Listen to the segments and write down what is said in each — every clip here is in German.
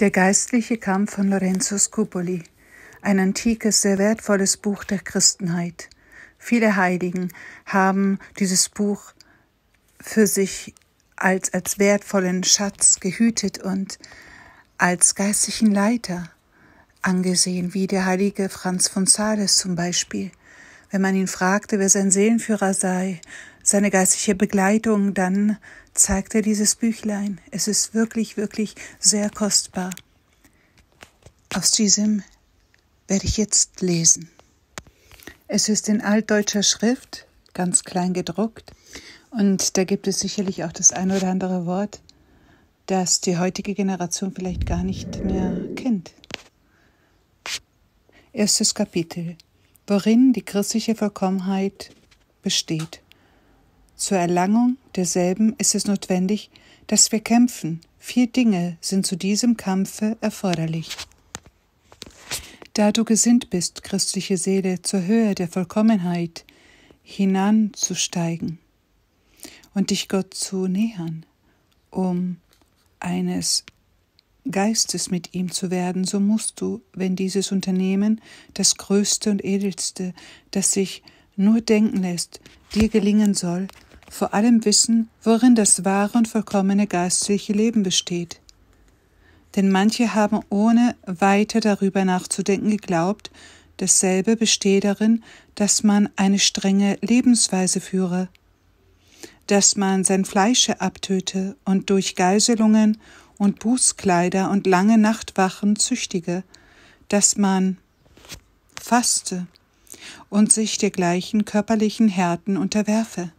Der geistliche Kampf von Lorenzo Scupoli. Ein antikes, sehr wertvolles Buch der Christenheit. Viele Heiligen haben dieses Buch für sich als, als wertvollen Schatz gehütet und als geistlichen Leiter angesehen, wie der heilige Franz von Sales zum Beispiel. Wenn man ihn fragte, wer sein Seelenführer sei, seine geistliche Begleitung, dann zeigt er dieses Büchlein. Es ist wirklich, wirklich sehr kostbar. Aus diesem werde ich jetzt lesen. Es ist in altdeutscher Schrift, ganz klein gedruckt, und da gibt es sicherlich auch das ein oder andere Wort, das die heutige Generation vielleicht gar nicht mehr kennt. Erstes Kapitel, worin die christliche Vollkommenheit besteht. Zur Erlangung derselben ist es notwendig, dass wir kämpfen. Vier Dinge sind zu diesem Kampfe erforderlich. Da du gesinnt bist, christliche Seele, zur Höhe der Vollkommenheit hinanzusteigen und dich Gott zu nähern, um eines Geistes mit ihm zu werden, so musst du, wenn dieses Unternehmen, das größte und edelste, das sich nur denken lässt, dir gelingen soll, vor allem wissen, worin das wahre und vollkommene geistliche Leben besteht. Denn manche haben ohne weiter darüber nachzudenken geglaubt, dasselbe bestehe darin, dass man eine strenge Lebensweise führe, dass man sein Fleische abtöte und durch Geiselungen und Bußkleider und lange Nachtwachen züchtige, dass man faste und sich der gleichen körperlichen Härten unterwerfe.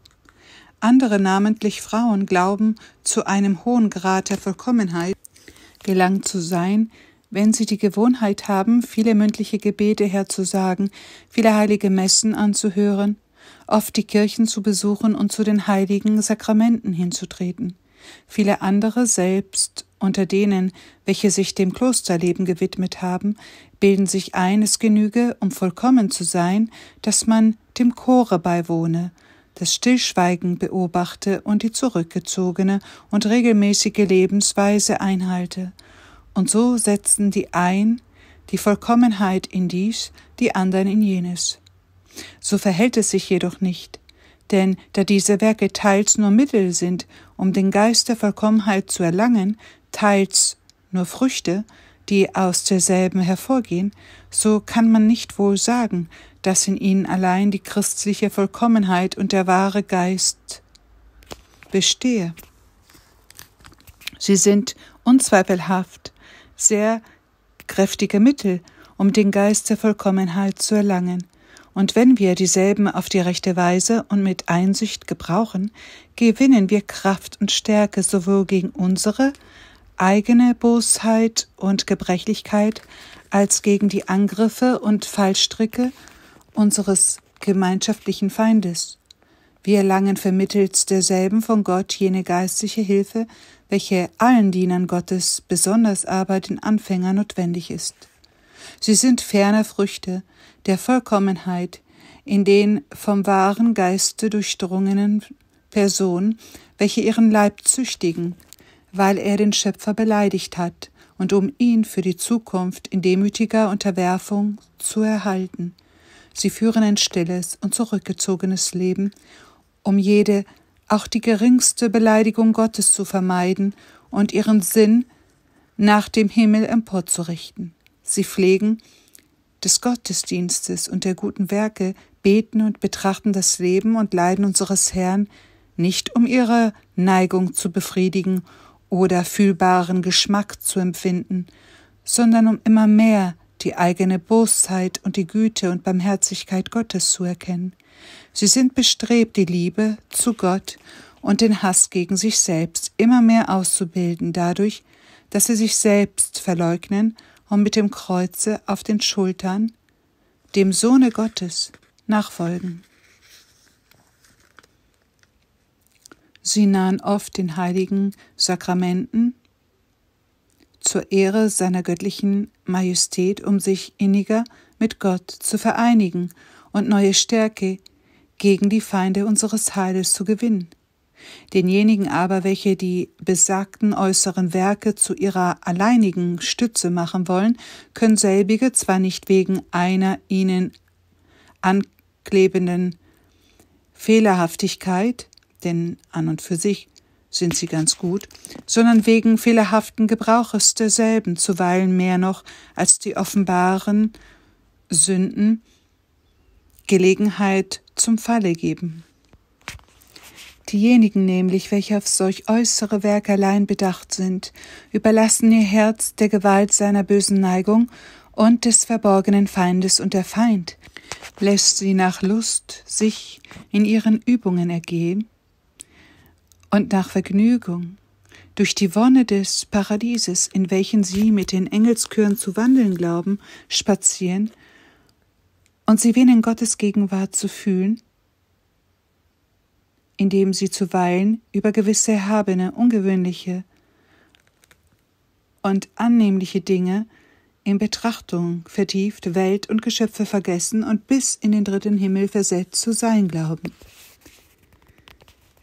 Andere, namentlich Frauen, glauben, zu einem hohen Grad der Vollkommenheit gelangt zu sein, wenn sie die Gewohnheit haben, viele mündliche Gebete herzusagen, viele heilige Messen anzuhören, oft die Kirchen zu besuchen und zu den heiligen Sakramenten hinzutreten. Viele andere selbst unter denen, welche sich dem Klosterleben gewidmet haben, bilden sich ein, es genüge, um vollkommen zu sein, dass man dem Chore beiwohne, das Stillschweigen beobachte und die zurückgezogene und regelmäßige Lebensweise einhalte. Und so setzen die ein die Vollkommenheit in dies, die anderen in jenes. So verhält es sich jedoch nicht, denn da diese Werke teils nur Mittel sind, um den Geist der Vollkommenheit zu erlangen, teils nur Früchte, die aus derselben hervorgehen, so kann man nicht wohl sagen, dass in ihnen allein die christliche Vollkommenheit und der wahre Geist bestehe. Sie sind unzweifelhaft sehr kräftige Mittel, um den Geist der Vollkommenheit zu erlangen, und wenn wir dieselben auf die rechte Weise und mit Einsicht gebrauchen, gewinnen wir Kraft und Stärke sowohl gegen unsere eigene Bosheit und Gebrechlichkeit als gegen die Angriffe und Fallstricke unseres gemeinschaftlichen Feindes. Wir erlangen vermittels derselben von Gott jene geistliche Hilfe, welche allen Dienern Gottes, besonders aber den Anfängern notwendig ist. Sie sind ferner Früchte der Vollkommenheit in den vom wahren Geiste durchdrungenen Personen, welche ihren Leib züchtigen, weil er den Schöpfer beleidigt hat und um ihn für die Zukunft in demütiger Unterwerfung zu erhalten – Sie führen ein stilles und zurückgezogenes Leben, um jede, auch die geringste Beleidigung Gottes zu vermeiden und ihren Sinn nach dem Himmel emporzurichten. Sie pflegen des Gottesdienstes und der guten Werke, beten und betrachten das Leben und Leiden unseres Herrn, nicht um ihre Neigung zu befriedigen oder fühlbaren Geschmack zu empfinden, sondern um immer mehr die eigene Bosheit und die Güte und Barmherzigkeit Gottes zu erkennen. Sie sind bestrebt, die Liebe zu Gott und den Hass gegen sich selbst immer mehr auszubilden, dadurch, dass sie sich selbst verleugnen und mit dem Kreuze auf den Schultern dem Sohne Gottes nachfolgen. Sie nahen oft den heiligen Sakramenten zur Ehre seiner göttlichen Majestät, um sich inniger mit Gott zu vereinigen und neue Stärke gegen die Feinde unseres Heiles zu gewinnen. Denjenigen aber, welche die besagten äußeren Werke zu ihrer alleinigen Stütze machen wollen, können selbige zwar nicht wegen einer ihnen anklebenden Fehlerhaftigkeit, denn an und für sich sind sie ganz gut, sondern wegen fehlerhaften Gebrauches derselben, zuweilen mehr noch als die offenbaren Sünden Gelegenheit zum Falle geben. Diejenigen nämlich, welche auf solch äußere Werk allein bedacht sind, überlassen ihr Herz der Gewalt seiner bösen Neigung und des verborgenen Feindes, und der Feind lässt sie nach Lust sich in ihren Übungen ergehen, und nach Vergnügung, durch die Wonne des Paradieses, in welchen sie mit den Engelschören zu wandeln glauben, spazieren und sie wen in Gottes Gegenwart zu fühlen, indem sie zuweilen über gewisse erhabene, ungewöhnliche und annehmliche Dinge in Betrachtung vertieft Welt und Geschöpfe vergessen und bis in den dritten Himmel versetzt zu sein glauben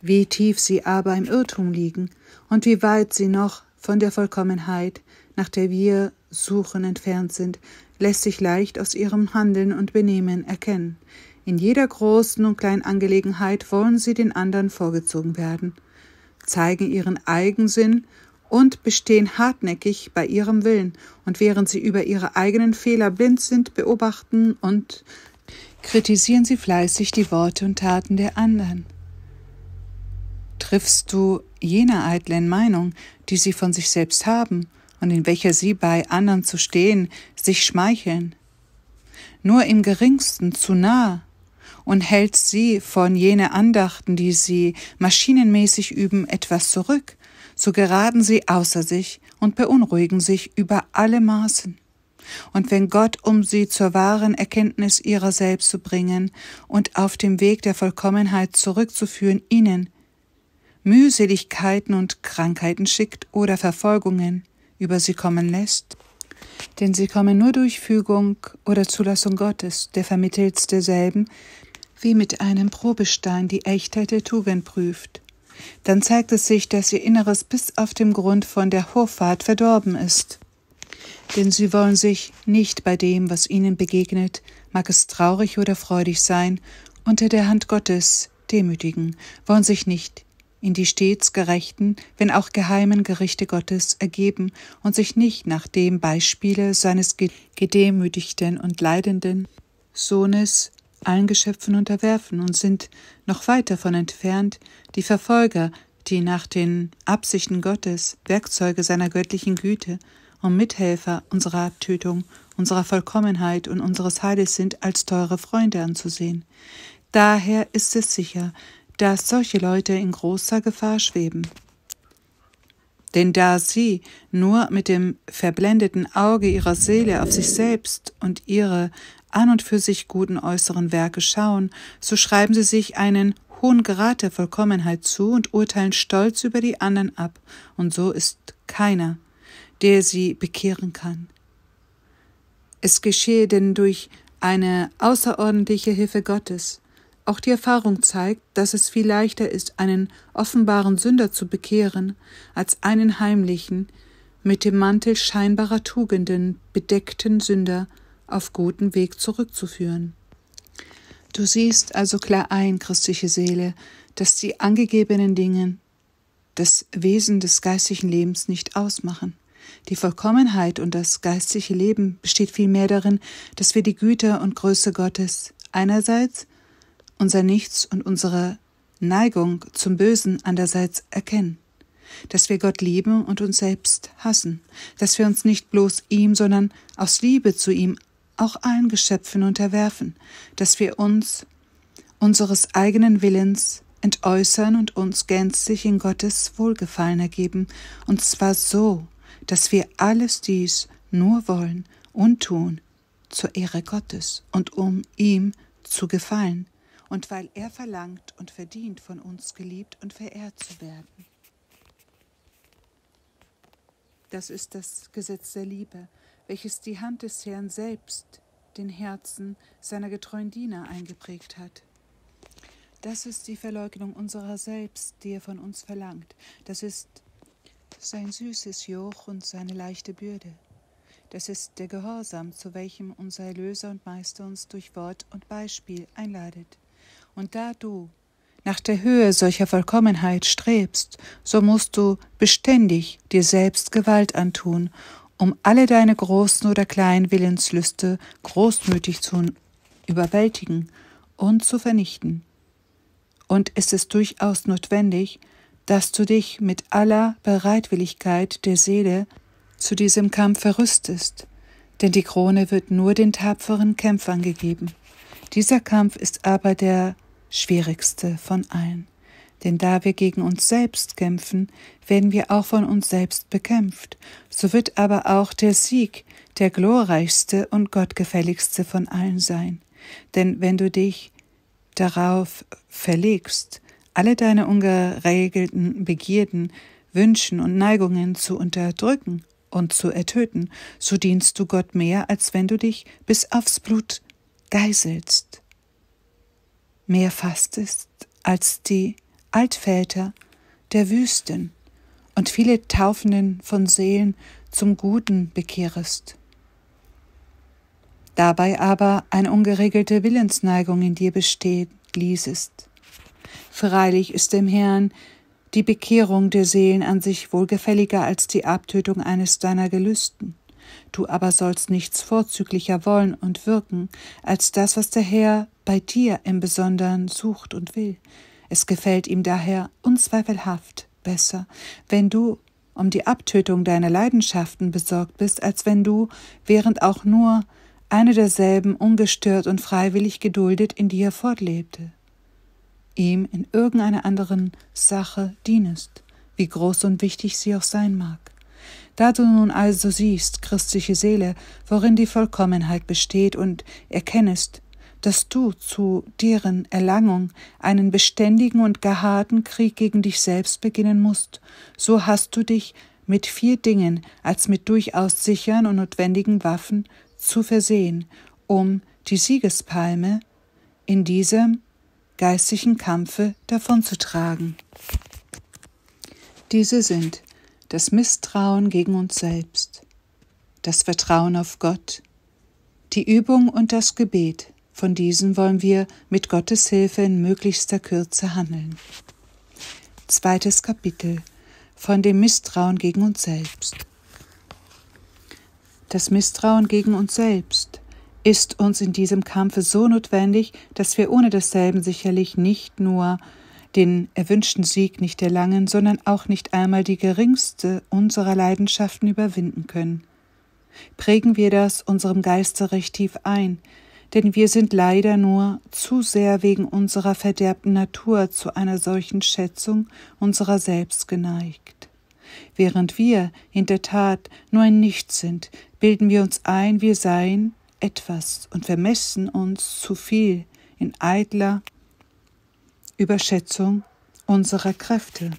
wie tief sie aber im Irrtum liegen und wie weit sie noch von der Vollkommenheit, nach der wir suchen, entfernt sind, lässt sich leicht aus ihrem Handeln und Benehmen erkennen. In jeder großen und kleinen Angelegenheit wollen sie den anderen vorgezogen werden, zeigen ihren Eigensinn und bestehen hartnäckig bei ihrem Willen, und während sie über ihre eigenen Fehler blind sind, beobachten und kritisieren sie fleißig die Worte und Taten der anderen triffst du jener eitlen Meinung, die sie von sich selbst haben und in welcher sie bei anderen zu stehen, sich schmeicheln. Nur im geringsten zu nah und hältst sie von jene Andachten, die sie maschinenmäßig üben, etwas zurück, so geraten sie außer sich und beunruhigen sich über alle Maßen. Und wenn Gott, um sie zur wahren Erkenntnis ihrer selbst zu bringen und auf dem Weg der Vollkommenheit zurückzuführen, ihnen Mühseligkeiten und Krankheiten schickt oder Verfolgungen über sie kommen lässt. Denn sie kommen nur durch Fügung oder Zulassung Gottes, der vermittels derselben, wie mit einem Probestein die Echtheit der Tugend prüft. Dann zeigt es sich, dass ihr Inneres bis auf dem Grund von der Hoffart verdorben ist. Denn sie wollen sich nicht bei dem, was ihnen begegnet, mag es traurig oder freudig sein, unter der Hand Gottes demütigen, wollen sich nicht in die stets gerechten, wenn auch geheimen Gerichte Gottes ergeben und sich nicht nach dem Beispiele seines gedemütigten und leidenden Sohnes allen Geschöpfen unterwerfen und sind noch weit davon entfernt, die Verfolger, die nach den Absichten Gottes Werkzeuge seiner göttlichen Güte und Mithelfer unserer Abtötung, unserer Vollkommenheit und unseres Heiles sind, als teure Freunde anzusehen. Daher ist es sicher, dass solche Leute in großer Gefahr schweben. Denn da sie nur mit dem verblendeten Auge ihrer Seele auf sich selbst und ihre an und für sich guten äußeren Werke schauen, so schreiben sie sich einen hohen Grad der Vollkommenheit zu und urteilen stolz über die anderen ab, und so ist keiner, der sie bekehren kann. Es geschehe denn durch eine außerordentliche Hilfe Gottes, auch die Erfahrung zeigt, dass es viel leichter ist, einen offenbaren Sünder zu bekehren, als einen heimlichen, mit dem Mantel scheinbarer Tugenden bedeckten Sünder auf guten Weg zurückzuführen. Du siehst also klar ein, christliche Seele, dass die angegebenen Dinge das Wesen des geistlichen Lebens nicht ausmachen. Die Vollkommenheit und das geistliche Leben besteht vielmehr darin, dass wir die Güter und Größe Gottes einerseits unser Nichts und unsere Neigung zum Bösen andererseits erkennen, dass wir Gott lieben und uns selbst hassen, dass wir uns nicht bloß ihm, sondern aus Liebe zu ihm auch allen Geschöpfen unterwerfen, dass wir uns unseres eigenen Willens entäußern und uns gänzlich in Gottes Wohlgefallen ergeben, und zwar so, dass wir alles dies nur wollen und tun zur Ehre Gottes und um ihm zu gefallen, und weil er verlangt und verdient, von uns geliebt und verehrt zu werden. Das ist das Gesetz der Liebe, welches die Hand des Herrn selbst den Herzen seiner getreuen Diener eingeprägt hat. Das ist die Verleugnung unserer selbst, die er von uns verlangt. Das ist sein süßes Joch und seine leichte Bürde. Das ist der Gehorsam, zu welchem unser Erlöser und Meister uns durch Wort und Beispiel einladet. Und da du nach der Höhe solcher Vollkommenheit strebst, so musst du beständig dir selbst Gewalt antun, um alle deine großen oder kleinen Willenslüste großmütig zu überwältigen und zu vernichten. Und es ist durchaus notwendig, dass du dich mit aller Bereitwilligkeit der Seele zu diesem Kampf verrüstest, denn die Krone wird nur den tapferen Kämpfern gegeben. Dieser Kampf ist aber der schwierigste von allen. Denn da wir gegen uns selbst kämpfen, werden wir auch von uns selbst bekämpft. So wird aber auch der Sieg der glorreichste und gottgefälligste von allen sein. Denn wenn du dich darauf verlegst, alle deine ungeregelten Begierden, Wünschen und Neigungen zu unterdrücken und zu ertöten, so dienst du Gott mehr, als wenn du dich bis aufs Blut geißelst mehr fastest als die Altväter der Wüsten und viele Taufenden von Seelen zum Guten bekehrest. Dabei aber eine ungeregelte Willensneigung in dir besteht, ließest. Freilich ist dem Herrn die Bekehrung der Seelen an sich wohlgefälliger als die Abtötung eines deiner Gelüsten. Du aber sollst nichts vorzüglicher wollen und wirken, als das, was der Herr bei dir im Besonderen sucht und will. Es gefällt ihm daher unzweifelhaft besser, wenn du um die Abtötung deiner Leidenschaften besorgt bist, als wenn du, während auch nur eine derselben ungestört und freiwillig geduldet in dir fortlebte, ihm in irgendeiner anderen Sache dienest, wie groß und wichtig sie auch sein mag. Da du nun also siehst, christliche Seele, worin die Vollkommenheit besteht und erkennest, dass du zu deren Erlangung einen beständigen und geharten Krieg gegen dich selbst beginnen musst, so hast du dich mit vier Dingen als mit durchaus sichern und notwendigen Waffen zu versehen, um die Siegespalme in diesem geistigen Kampfe davonzutragen. Diese sind das Misstrauen gegen uns selbst, das Vertrauen auf Gott, die Übung und das Gebet, von diesen wollen wir mit Gottes Hilfe in möglichster Kürze handeln. Zweites Kapitel von dem Misstrauen gegen uns selbst. Das Misstrauen gegen uns selbst ist uns in diesem Kampfe so notwendig, dass wir ohne dasselben sicherlich nicht nur den erwünschten Sieg nicht erlangen, sondern auch nicht einmal die geringste unserer Leidenschaften überwinden können. Prägen wir das unserem Geiste recht tief ein, denn wir sind leider nur zu sehr wegen unserer verderbten Natur zu einer solchen Schätzung unserer selbst geneigt. Während wir in der Tat nur ein Nichts sind, bilden wir uns ein, wir seien etwas und vermessen uns zu viel in eitler Überschätzung unserer Kräfte.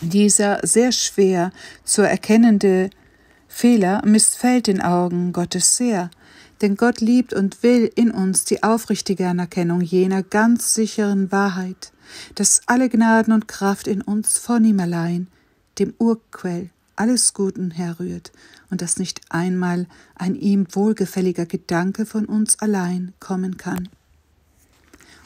Dieser sehr schwer zu erkennende Fehler missfällt den Augen Gottes sehr, denn Gott liebt und will in uns die aufrichtige Anerkennung jener ganz sicheren Wahrheit, dass alle Gnaden und Kraft in uns von ihm allein, dem Urquell alles Guten herrührt und dass nicht einmal ein ihm wohlgefälliger Gedanke von uns allein kommen kann.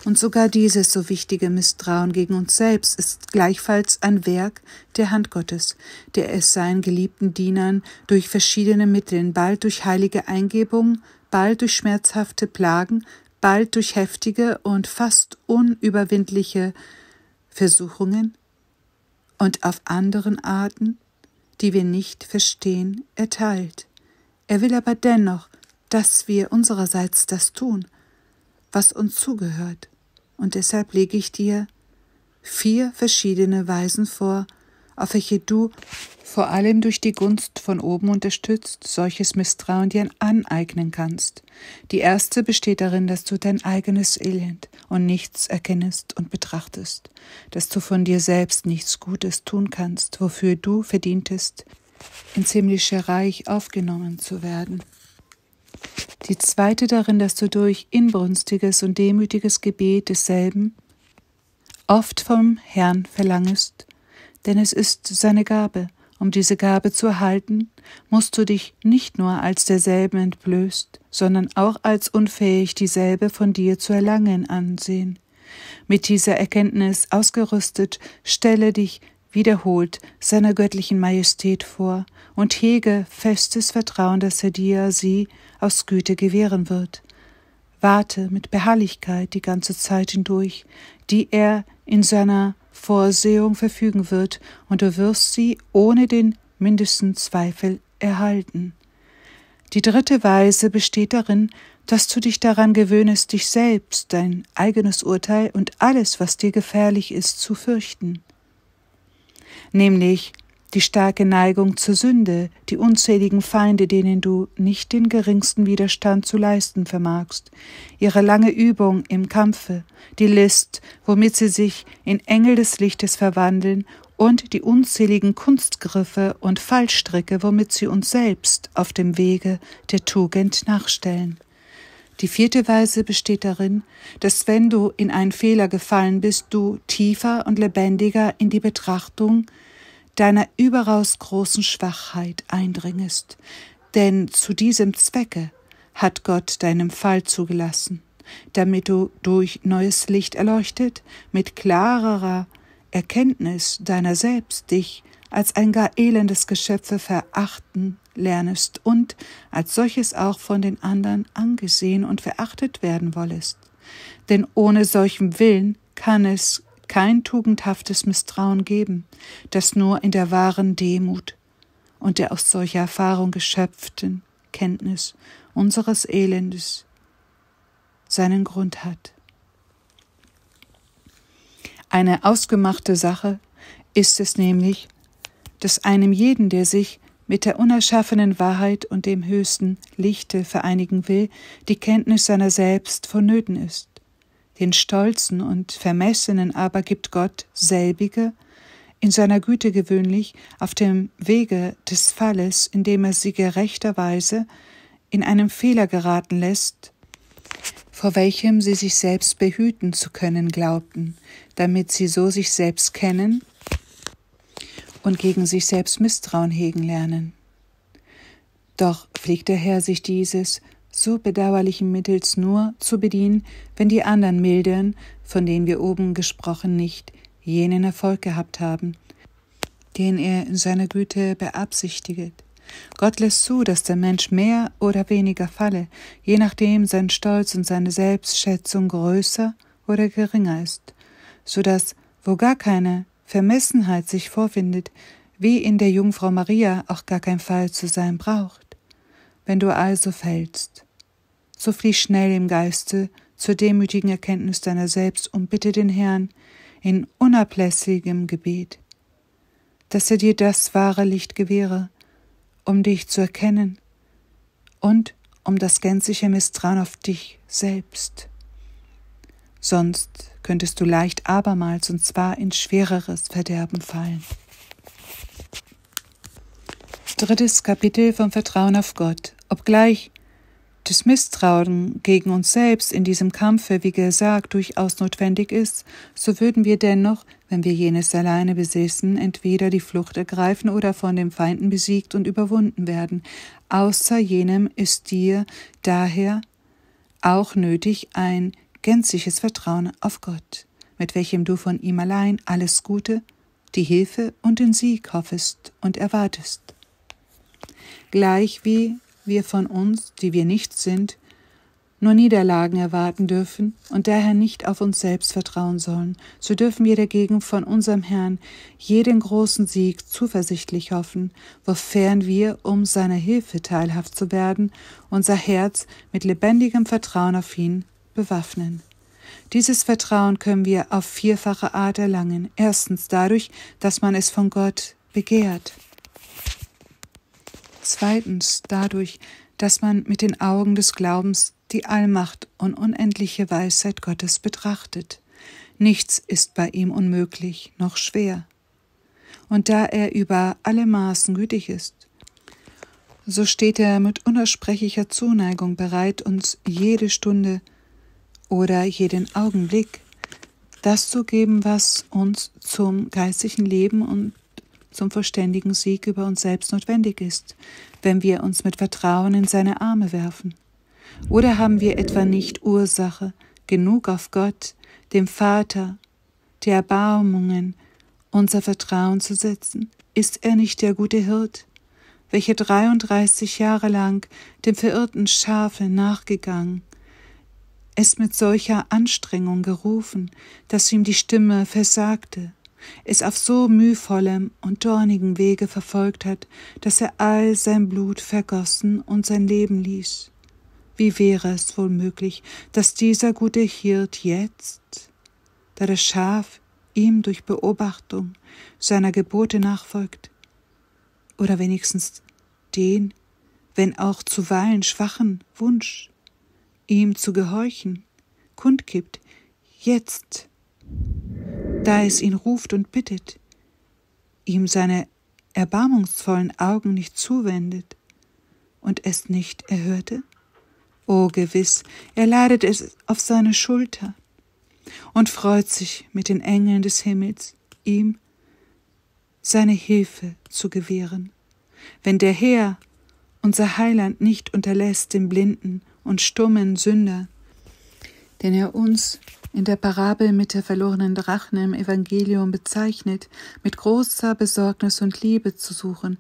Und sogar dieses so wichtige Misstrauen gegen uns selbst ist gleichfalls ein Werk der Hand Gottes, der es seinen geliebten Dienern durch verschiedene Mitteln, bald durch heilige Eingebung, bald durch schmerzhafte Plagen, bald durch heftige und fast unüberwindliche Versuchungen und auf anderen Arten, die wir nicht verstehen, erteilt. Er will aber dennoch, dass wir unsererseits das tun, was uns zugehört. Und deshalb lege ich dir vier verschiedene Weisen vor, auf welche du, vor allem durch die Gunst von oben unterstützt, solches Misstrauen dir aneignen kannst. Die erste besteht darin, dass du dein eigenes Elend und nichts erkennest und betrachtest, dass du von dir selbst nichts Gutes tun kannst, wofür du verdientest, ins himmlische Reich aufgenommen zu werden. Die zweite darin, dass du durch inbrünstiges und demütiges Gebet desselben oft vom Herrn verlangest, denn es ist seine Gabe. Um diese Gabe zu erhalten, musst du dich nicht nur als derselben entblößt, sondern auch als unfähig, dieselbe von dir zu erlangen, ansehen. Mit dieser Erkenntnis ausgerüstet, stelle dich wiederholt seiner göttlichen Majestät vor und hege festes Vertrauen, dass er dir sie aus Güte gewähren wird. Warte mit Beharrlichkeit die ganze Zeit hindurch, die er in seiner Vorsehung verfügen wird, und du wirst sie ohne den mindesten Zweifel erhalten. Die dritte Weise besteht darin, dass du dich daran gewöhnest, dich selbst, dein eigenes Urteil und alles, was dir gefährlich ist, zu fürchten. Nämlich, die starke Neigung zur Sünde, die unzähligen Feinde, denen du nicht den geringsten Widerstand zu leisten vermagst, ihre lange Übung im Kampfe, die List, womit sie sich in Engel des Lichtes verwandeln, und die unzähligen Kunstgriffe und Fallstricke, womit sie uns selbst auf dem Wege der Tugend nachstellen. Die vierte Weise besteht darin, dass wenn du in einen Fehler gefallen bist, du tiefer und lebendiger in die Betrachtung deiner überaus großen Schwachheit eindringest, denn zu diesem Zwecke hat Gott deinem Fall zugelassen, damit du durch neues Licht erleuchtet, mit klarerer Erkenntnis deiner selbst dich als ein gar elendes Geschöpfe verachten lernest und als solches auch von den anderen angesehen und verachtet werden wollest. Denn ohne solchen Willen kann es kein tugendhaftes Misstrauen geben, das nur in der wahren Demut und der aus solcher Erfahrung geschöpften Kenntnis unseres Elendes seinen Grund hat. Eine ausgemachte Sache ist es nämlich, dass einem jeden, der sich mit der unerschaffenen Wahrheit und dem höchsten Lichte vereinigen will, die Kenntnis seiner selbst vonnöten ist den stolzen und vermessenen aber gibt Gott selbige, in seiner Güte gewöhnlich, auf dem Wege des Falles, indem er sie gerechterweise in einem Fehler geraten lässt, vor welchem sie sich selbst behüten zu können glaubten, damit sie so sich selbst kennen und gegen sich selbst Misstrauen hegen lernen. Doch pflegt der Herr sich dieses so bedauerlichen Mittels nur zu bedienen, wenn die anderen mildern, von denen wir oben gesprochen nicht, jenen Erfolg gehabt haben, den er in seiner Güte beabsichtigt. Gott lässt zu, dass der Mensch mehr oder weniger falle, je nachdem sein Stolz und seine Selbstschätzung größer oder geringer ist, so dass, wo gar keine Vermessenheit sich vorfindet, wie in der Jungfrau Maria auch gar kein Fall zu sein braucht. Wenn du also fällst, so flieh schnell im Geiste zur demütigen Erkenntnis deiner selbst und bitte den Herrn in unablässigem Gebet, dass er dir das wahre Licht gewähre, um dich zu erkennen und um das gänzliche Misstrauen auf dich selbst. Sonst könntest du leicht abermals und zwar in schwereres Verderben fallen. Drittes Kapitel vom Vertrauen auf Gott. Obgleich das Misstrauen gegen uns selbst in diesem Kampfe, wie gesagt, durchaus notwendig ist, so würden wir dennoch, wenn wir jenes alleine besessen, entweder die Flucht ergreifen oder von den Feinden besiegt und überwunden werden. Außer jenem ist dir daher auch nötig ein gänzliches Vertrauen auf Gott, mit welchem du von ihm allein alles Gute, die Hilfe und den Sieg hoffest und erwartest. Gleich wie wir von uns, die wir nicht sind, nur Niederlagen erwarten dürfen und daher nicht auf uns selbst vertrauen sollen, so dürfen wir dagegen von unserem Herrn jeden großen Sieg zuversichtlich hoffen, wofern wir, um seiner Hilfe teilhaft zu werden, unser Herz mit lebendigem Vertrauen auf ihn bewaffnen. Dieses Vertrauen können wir auf vierfache Art erlangen. Erstens dadurch, dass man es von Gott begehrt. Zweitens dadurch, dass man mit den Augen des Glaubens die Allmacht und unendliche Weisheit Gottes betrachtet. Nichts ist bei ihm unmöglich, noch schwer. Und da er über alle Maßen gütig ist, so steht er mit unersprechlicher Zuneigung bereit, uns jede Stunde oder jeden Augenblick das zu geben, was uns zum geistigen Leben und zum verständigen Sieg über uns selbst notwendig ist, wenn wir uns mit Vertrauen in seine Arme werfen? Oder haben wir etwa nicht Ursache genug auf Gott, dem Vater, der Erbarmungen, unser Vertrauen zu setzen? Ist er nicht der gute Hirt, welcher 33 Jahre lang dem verirrten Schafe nachgegangen, es mit solcher Anstrengung gerufen, dass ihm die Stimme versagte? es auf so mühvollem und dornigem Wege verfolgt hat, dass er all sein Blut vergossen und sein Leben ließ. Wie wäre es wohl möglich, dass dieser gute Hirt jetzt, da das Schaf ihm durch Beobachtung seiner Gebote nachfolgt, oder wenigstens den, wenn auch zuweilen schwachen Wunsch, ihm zu gehorchen, kundgibt, jetzt da es ihn ruft und bittet, ihm seine erbarmungsvollen Augen nicht zuwendet und es nicht erhörte? O oh, gewiss, er leidet es auf seine Schulter und freut sich mit den Engeln des Himmels, ihm seine Hilfe zu gewähren. Wenn der Herr, unser Heiland, nicht unterlässt den blinden und stummen Sünder, den er uns in der Parabel mit der verlorenen Drachen im Evangelium bezeichnet, mit großer Besorgnis und Liebe zu suchen.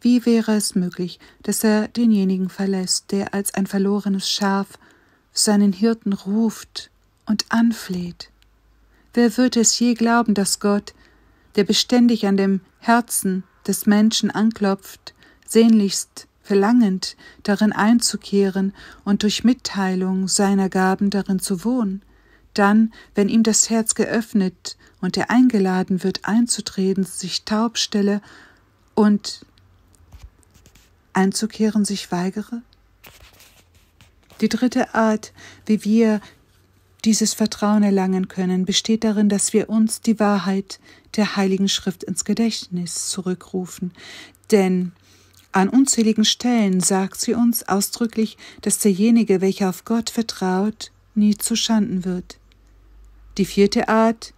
Wie wäre es möglich, dass er denjenigen verlässt, der als ein verlorenes Schaf seinen Hirten ruft und anfleht? Wer würde es je glauben, dass Gott, der beständig an dem Herzen des Menschen anklopft, sehnlichst verlangend darin einzukehren und durch Mitteilung seiner Gaben darin zu wohnen, dann, wenn ihm das Herz geöffnet und er eingeladen wird, einzutreten, sich taub stelle und einzukehren sich weigere? Die dritte Art, wie wir dieses Vertrauen erlangen können, besteht darin, dass wir uns die Wahrheit der Heiligen Schrift ins Gedächtnis zurückrufen. Denn an unzähligen Stellen sagt sie uns ausdrücklich, dass derjenige, welcher auf Gott vertraut, nie zuschanden wird. Die vierte Art,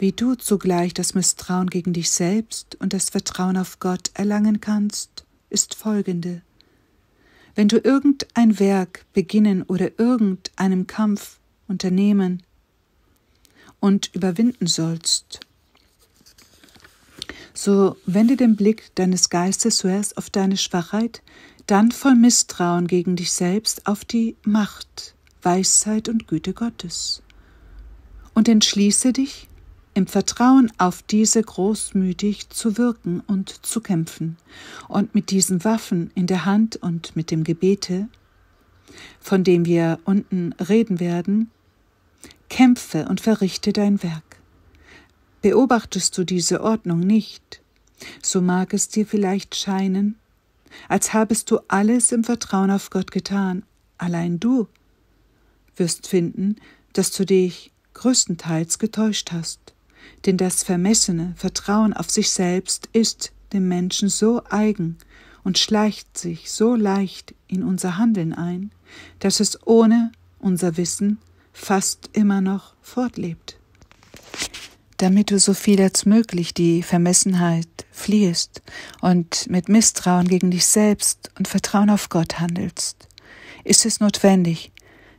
wie du zugleich das Misstrauen gegen dich selbst und das Vertrauen auf Gott erlangen kannst, ist folgende. Wenn du irgendein Werk beginnen oder irgendeinem Kampf unternehmen und überwinden sollst, so wende den Blick deines Geistes zuerst auf deine Schwachheit, dann voll Misstrauen gegen dich selbst auf die Macht, Weisheit und Güte Gottes und entschließe dich, im Vertrauen auf diese großmütig zu wirken und zu kämpfen und mit diesen Waffen in der Hand und mit dem Gebete, von dem wir unten reden werden, kämpfe und verrichte dein Werk. Beobachtest du diese Ordnung nicht, so mag es dir vielleicht scheinen, als habest du alles im Vertrauen auf Gott getan, allein du wirst finden, dass du dich größtenteils getäuscht hast. Denn das vermessene Vertrauen auf sich selbst ist dem Menschen so eigen und schleicht sich so leicht in unser Handeln ein, dass es ohne unser Wissen fast immer noch fortlebt. Damit du so viel als möglich die Vermessenheit fliehst und mit Misstrauen gegen dich selbst und Vertrauen auf Gott handelst, ist es notwendig,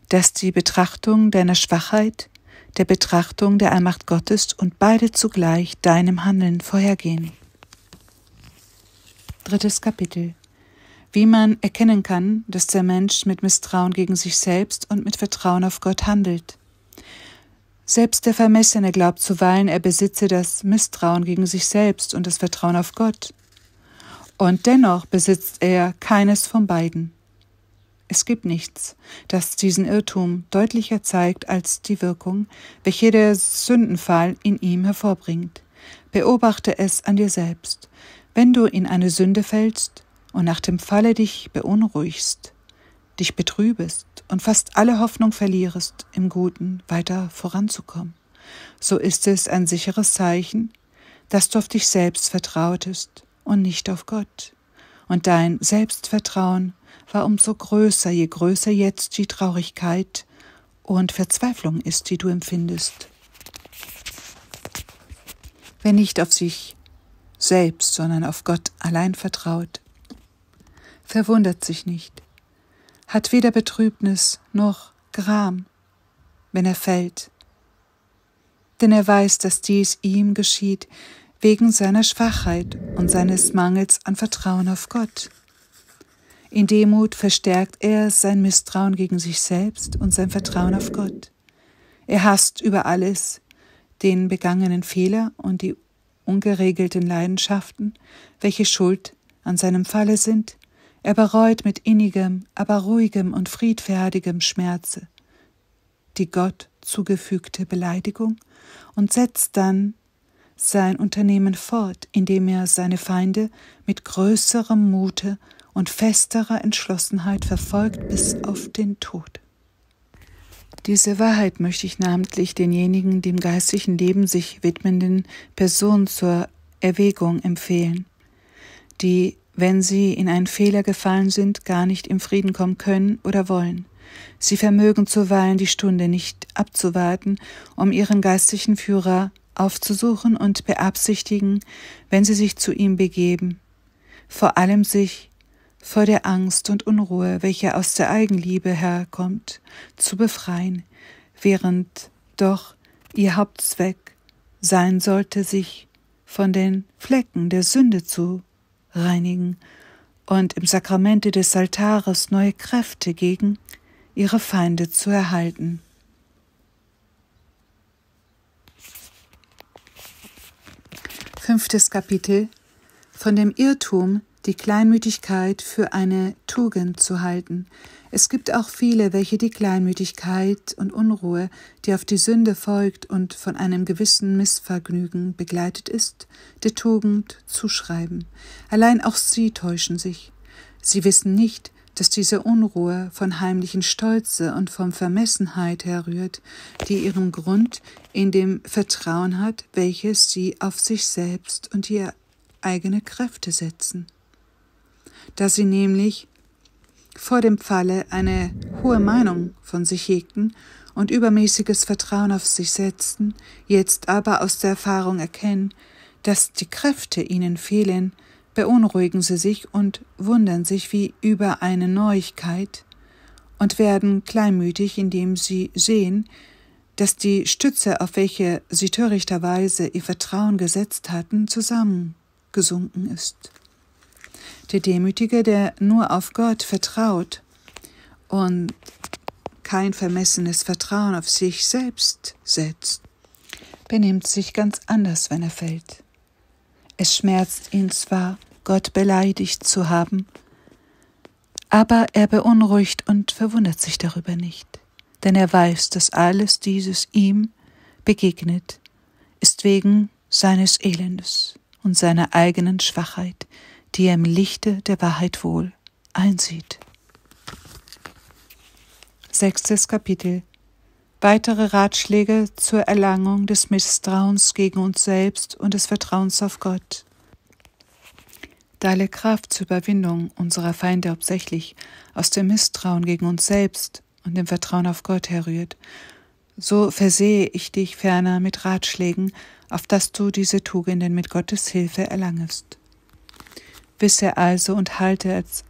dass die Betrachtung deiner Schwachheit der Betrachtung der Allmacht Gottes und beide zugleich deinem Handeln vorhergehen. Drittes Kapitel wie man erkennen kann, dass der Mensch mit Misstrauen gegen sich selbst und mit Vertrauen auf Gott handelt. Selbst der Vermessene glaubt zuweilen, er besitze das Misstrauen gegen sich selbst und das Vertrauen auf Gott. Und dennoch besitzt er keines von beiden. Es gibt nichts, das diesen Irrtum deutlicher zeigt als die Wirkung, welche der Sündenfall in ihm hervorbringt. Beobachte es an dir selbst. Wenn du in eine Sünde fällst und nach dem Falle dich beunruhigst, dich betrübest und fast alle Hoffnung verlierest, im Guten weiter voranzukommen, so ist es ein sicheres Zeichen, dass du auf dich selbst vertrautest und nicht auf Gott. Und dein Selbstvertrauen war umso größer, je größer jetzt die Traurigkeit und Verzweiflung ist, die du empfindest. Wer nicht auf sich selbst, sondern auf Gott allein vertraut, verwundert sich nicht, hat weder Betrübnis noch Gram, wenn er fällt, denn er weiß, dass dies ihm geschieht wegen seiner Schwachheit und seines Mangels an Vertrauen auf Gott. In Demut verstärkt er sein Misstrauen gegen sich selbst und sein Vertrauen auf Gott. Er hasst über alles den begangenen Fehler und die ungeregelten Leidenschaften, welche Schuld an seinem Falle sind. Er bereut mit innigem, aber ruhigem und friedfertigem Schmerze die Gott zugefügte Beleidigung und setzt dann sein Unternehmen fort, indem er seine Feinde mit größerem Mute und festerer Entschlossenheit verfolgt bis auf den Tod. Diese Wahrheit möchte ich namentlich denjenigen dem geistlichen Leben sich widmenden Personen zur Erwägung empfehlen, die, wenn sie in einen Fehler gefallen sind, gar nicht im Frieden kommen können oder wollen. Sie vermögen zuweilen die Stunde nicht abzuwarten, um ihren geistlichen Führer aufzusuchen und beabsichtigen, wenn sie sich zu ihm begeben, vor allem sich vor der Angst und Unruhe, welche aus der Eigenliebe herkommt, zu befreien, während doch ihr Hauptzweck sein sollte, sich von den Flecken der Sünde zu reinigen und im Sakramente des Altares neue Kräfte gegen ihre Feinde zu erhalten. Fünftes Kapitel Von dem Irrtum, die Kleinmütigkeit für eine Tugend zu halten. Es gibt auch viele, welche die Kleinmütigkeit und Unruhe, die auf die Sünde folgt und von einem gewissen Missvergnügen begleitet ist, der Tugend zuschreiben. Allein auch sie täuschen sich. Sie wissen nicht, dass diese Unruhe von heimlichen Stolze und von Vermessenheit herrührt, die ihren Grund in dem Vertrauen hat, welches sie auf sich selbst und ihr eigene Kräfte setzen da sie nämlich vor dem Falle eine hohe Meinung von sich hegten und übermäßiges Vertrauen auf sich setzten, jetzt aber aus der Erfahrung erkennen, dass die Kräfte ihnen fehlen, beunruhigen sie sich und wundern sich wie über eine Neuigkeit und werden kleinmütig, indem sie sehen, dass die Stütze, auf welche sie törichterweise ihr Vertrauen gesetzt hatten, zusammengesunken ist. Der Demütige, der nur auf Gott vertraut und kein vermessenes Vertrauen auf sich selbst setzt, benimmt sich ganz anders, wenn er fällt. Es schmerzt ihn zwar, Gott beleidigt zu haben, aber er beunruhigt und verwundert sich darüber nicht, denn er weiß, dass alles dieses ihm begegnet, ist wegen seines Elendes und seiner eigenen Schwachheit, die er im Lichte der Wahrheit wohl einsieht. Sechstes Kapitel Weitere Ratschläge zur Erlangung des Misstrauens gegen uns selbst und des Vertrauens auf Gott. Da alle Kraft zur Überwindung unserer Feinde hauptsächlich aus dem Misstrauen gegen uns selbst und dem Vertrauen auf Gott herrührt, so versehe ich dich ferner mit Ratschlägen, auf dass du diese Tugenden mit Gottes Hilfe erlangest. Wisse also und halte als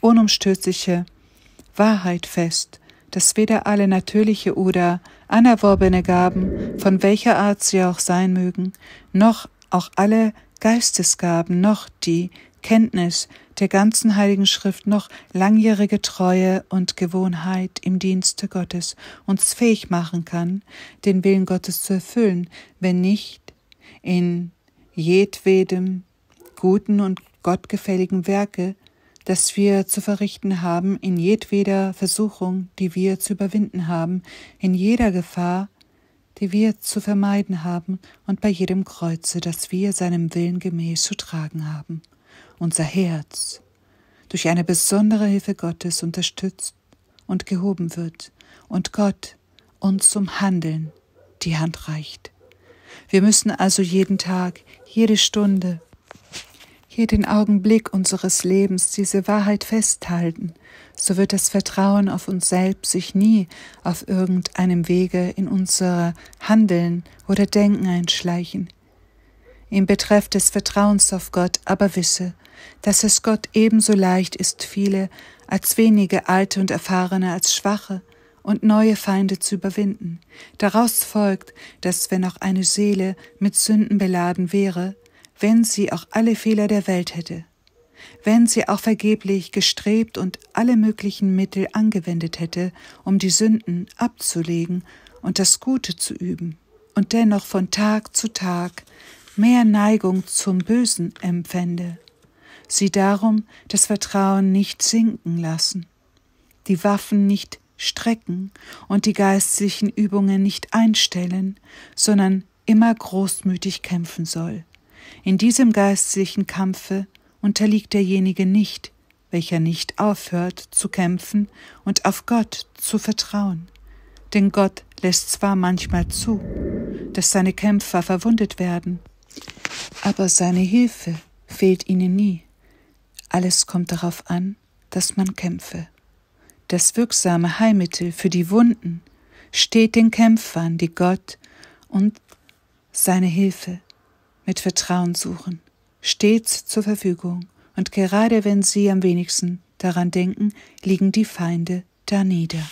unumstößliche Wahrheit fest, dass weder alle natürliche oder anerworbene Gaben, von welcher Art sie auch sein mögen, noch auch alle Geistesgaben, noch die Kenntnis der ganzen Heiligen Schrift, noch langjährige Treue und Gewohnheit im Dienste Gottes uns fähig machen kann, den Willen Gottes zu erfüllen, wenn nicht in jedwedem guten und gottgefälligen Werke, das wir zu verrichten haben in jedweder Versuchung, die wir zu überwinden haben, in jeder Gefahr, die wir zu vermeiden haben und bei jedem Kreuze, das wir seinem Willen gemäß zu tragen haben. Unser Herz durch eine besondere Hilfe Gottes unterstützt und gehoben wird und Gott uns zum Handeln die Hand reicht. Wir müssen also jeden Tag, jede Stunde, jeden Augenblick unseres Lebens diese Wahrheit festhalten, so wird das Vertrauen auf uns selbst sich nie auf irgendeinem Wege in unser Handeln oder Denken einschleichen. Im Betreff des Vertrauens auf Gott aber wisse, dass es Gott ebenso leicht ist, viele als wenige alte und erfahrene als schwache und neue Feinde zu überwinden. Daraus folgt, dass wenn auch eine Seele mit Sünden beladen wäre, wenn sie auch alle Fehler der Welt hätte, wenn sie auch vergeblich gestrebt und alle möglichen Mittel angewendet hätte, um die Sünden abzulegen und das Gute zu üben, und dennoch von Tag zu Tag mehr Neigung zum Bösen empfände. Sie darum das Vertrauen nicht sinken lassen, die Waffen nicht strecken und die geistlichen Übungen nicht einstellen, sondern immer großmütig kämpfen soll. In diesem geistlichen Kampfe unterliegt derjenige nicht, welcher nicht aufhört zu kämpfen und auf Gott zu vertrauen. Denn Gott lässt zwar manchmal zu, dass seine Kämpfer verwundet werden, aber seine Hilfe fehlt ihnen nie. Alles kommt darauf an, dass man kämpfe. Das wirksame Heilmittel für die Wunden steht den Kämpfern, die Gott und seine Hilfe mit Vertrauen suchen, stets zur Verfügung, und gerade wenn sie am wenigsten daran denken, liegen die Feinde da nieder.